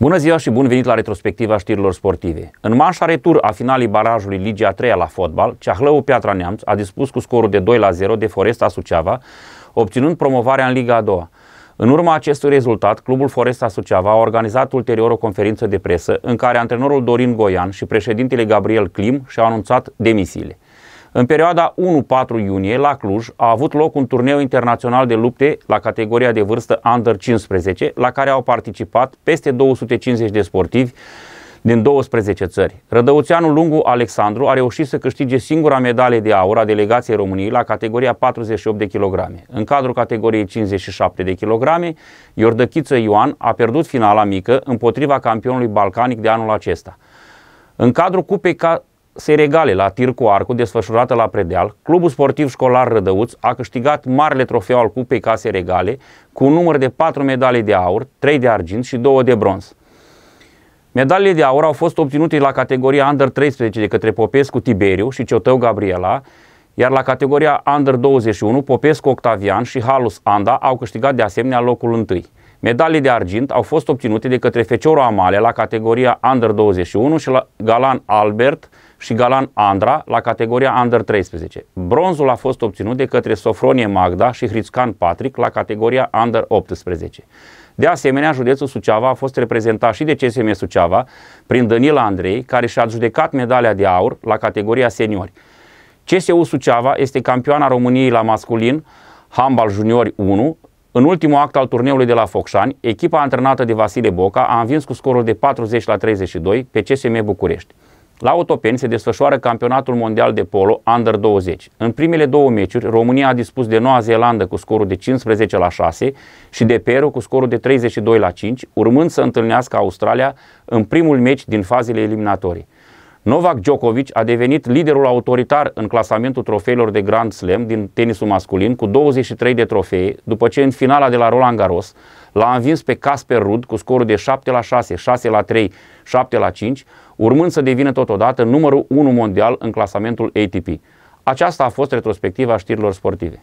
Bună ziua și bun venit la retrospectiva știrilor sportive. În manșa retur a finalii barajului Ligia a 3 la fotbal, Ceahlău Piatra Neamț a dispus cu scorul de 2 la 0 de Foresta Suceava, obținând promovarea în Liga a doua. În urma acestui rezultat, clubul Foresta Suceava a organizat ulterior o conferință de presă în care antrenorul Dorin Goian și președintele Gabriel Klim și-au anunțat demisiile. În perioada 1-4 iunie, la Cluj, a avut loc un turneu internațional de lupte la categoria de vârstă Under-15, la care au participat peste 250 de sportivi din 12 țări. Rădăuțeanul Lungu Alexandru a reușit să câștige singura medalie de aur a delegației României la categoria 48 de kilograme. În cadrul categoriei 57 de kilograme, Iordăchiță Ioan a pierdut finala mică împotriva campionului balcanic de anul acesta. În cadrul Cupei se egale la tir cu arcul desfășurată la Predeal, Clubul Sportiv Școlar Rădăuț a câștigat marele trofeu al Cupei Case Regale cu un număr de 4 medalii de aur, 3 de argint și 2 de bronz. Medalii de aur au fost obținute la categoria Under-13 de către Popescu Tiberiu și Ciotău Gabriela, iar la categoria Under-21 Popescu Octavian și Halus Anda au câștigat de asemenea locul întâi. Medalii de argint au fost obținute de către Feciorul Amale la categoria Under-21 și la Galan Albert și Galan Andra la categoria Under 13. Bronzul a fost obținut de către Sofronie Magda și Hrițcan Patrick la categoria Under 18. De asemenea, județul Suceava a fost reprezentat și de CSM Suceava prin Danila Andrei, care și-a judecat medalia de aur la categoria seniori. CSU Suceava este campioana României la masculin, handbal juniori 1, în ultimul act al turneului de la Focșani, echipa antrenată de Vasile Boca a învins cu scorul de 40 la 32 pe CSM București. La Otopeni se desfășoară campionatul mondial de polo Under 20. În primele două meciuri, România a dispus de Noua Zeelandă cu scorul de 15 la 6 și de Peru cu scorul de 32 la 5, urmând să întâlnească Australia în primul meci din fazele eliminatorii. Novak Djokovic a devenit liderul autoritar în clasamentul trofeilor de Grand Slam din tenisul masculin cu 23 de trofee, după ce în finala de la Roland Garros l-a învins pe Casper Rud cu scorul de 7 la 6, 6 la 3, 7 la 5, urmând să devină totodată numărul 1 mondial în clasamentul ATP. Aceasta a fost retrospectiva știrilor sportive.